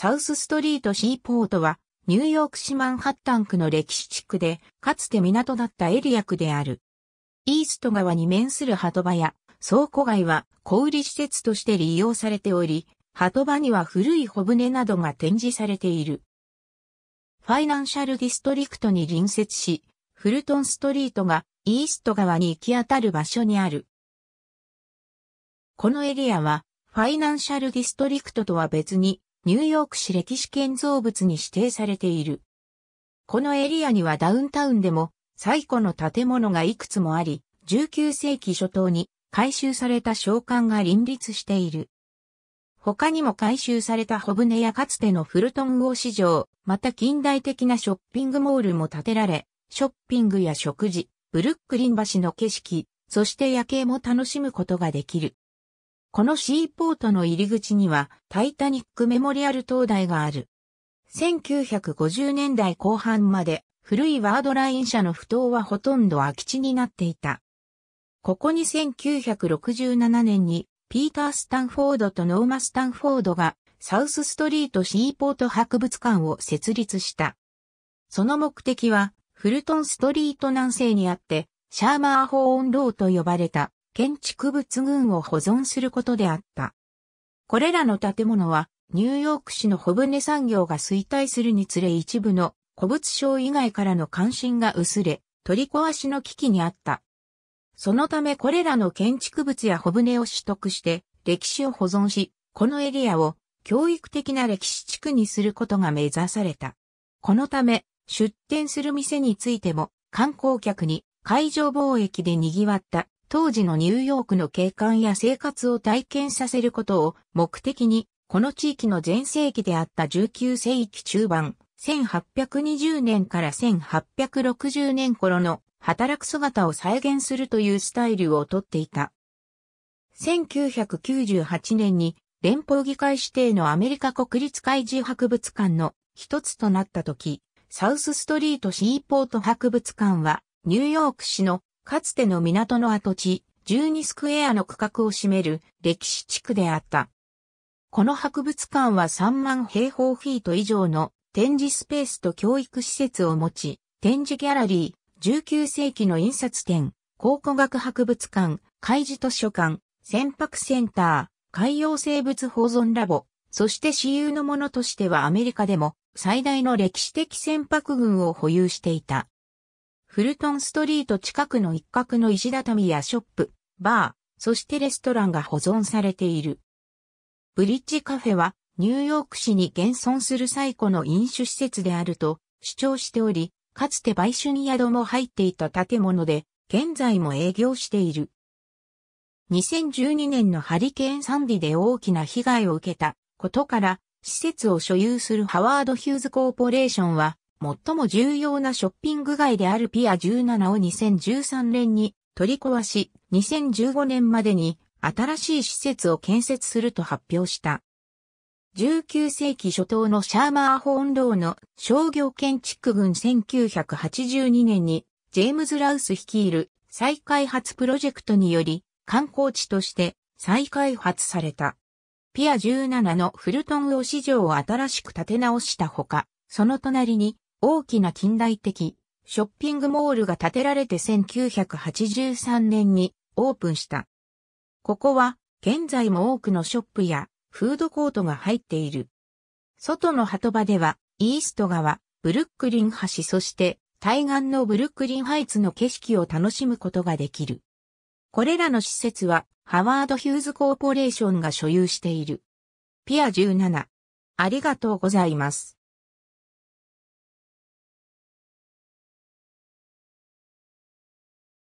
サウスストリートシーポートは、ニューヨーク市マンハッタン区の歴史地区で、かつて港だったエリア区である。イースト川に面する鳩場や、倉庫街は小売施設として利用されており、鳩場には古い小舟などが展示されている。ファイナンシャルディストリクトに隣接し、フルトンストリートがイースト側に行き当たる場所にある。このエリアは、ファイナンシャルディストリクトとは別に、ニューヨーク市歴史建造物に指定されている。このエリアにはダウンタウンでも最古の建物がいくつもあり、19世紀初頭に改修された商館が林立している。他にも改修された小舟やかつてのフルトン号市場、また近代的なショッピングモールも建てられ、ショッピングや食事、ブルックリン橋の景色、そして夜景も楽しむことができる。このシーポートの入り口にはタイタニックメモリアル灯台がある。1950年代後半まで古いワードライン社の不当はほとんど空き地になっていた。ここに1967年にピーター・スタンフォードとノーマ・スタンフォードがサウスストリートシーポート博物館を設立した。その目的はフルトンストリート南西にあってシャーマーホーンローと呼ばれた建築物群を保存することであった。これらの建物は、ニューヨーク市の小舟産業が衰退するにつれ一部の古物商以外からの関心が薄れ、取り壊しの危機にあった。そのためこれらの建築物や小舟を取得して歴史を保存し、このエリアを教育的な歴史地区にすることが目指された。このため出店する店についても観光客に海上貿易で賑わった当時のニューヨークの景観や生活を体験させることを目的に、この地域の前世紀であった19世紀中盤、1820年から1860年頃の働く姿を再現するというスタイルをとっていた。1998年に連邦議会指定のアメリカ国立海事博物館の一つとなった時、サウスストリートシーポート博物館はニューヨーク市のかつての港の跡地、12スクエアの区画を占める歴史地区であった。この博物館は3万平方フィート以上の展示スペースと教育施設を持ち、展示ギャラリー、19世紀の印刷店、考古学博物館、海事図書館、船舶センター、海洋生物保存ラボ、そして私有のものとしてはアメリカでも最大の歴史的船舶群を保有していた。フルトンストリート近くの一角の石畳やショップ、バー、そしてレストランが保存されている。ブリッジカフェはニューヨーク市に現存する最古の飲酒施設であると主張しており、かつて売春宿も入っていた建物で、現在も営業している。2012年のハリケーンサンディで大きな被害を受けたことから、施設を所有するハワード・ヒューズ・コーポレーションは、最も重要なショッピング街であるピア17を2013年に取り壊し、2015年までに新しい施設を建設すると発表した。19世紀初頭のシャーマーホーンローの商業建築群1982年にジェームズ・ラウス率いる再開発プロジェクトにより観光地として再開発された。ピア17のフルトンを市場を新しく建て直したほか、その隣に大きな近代的ショッピングモールが建てられて1983年にオープンした。ここは現在も多くのショップやフードコートが入っている。外の鳩場ではイースト川、ブルックリン橋そして対岸のブルックリンハイツの景色を楽しむことができる。これらの施設はハワード・ヒューズ・コーポレーションが所有している。ピア17。ありがとうございます。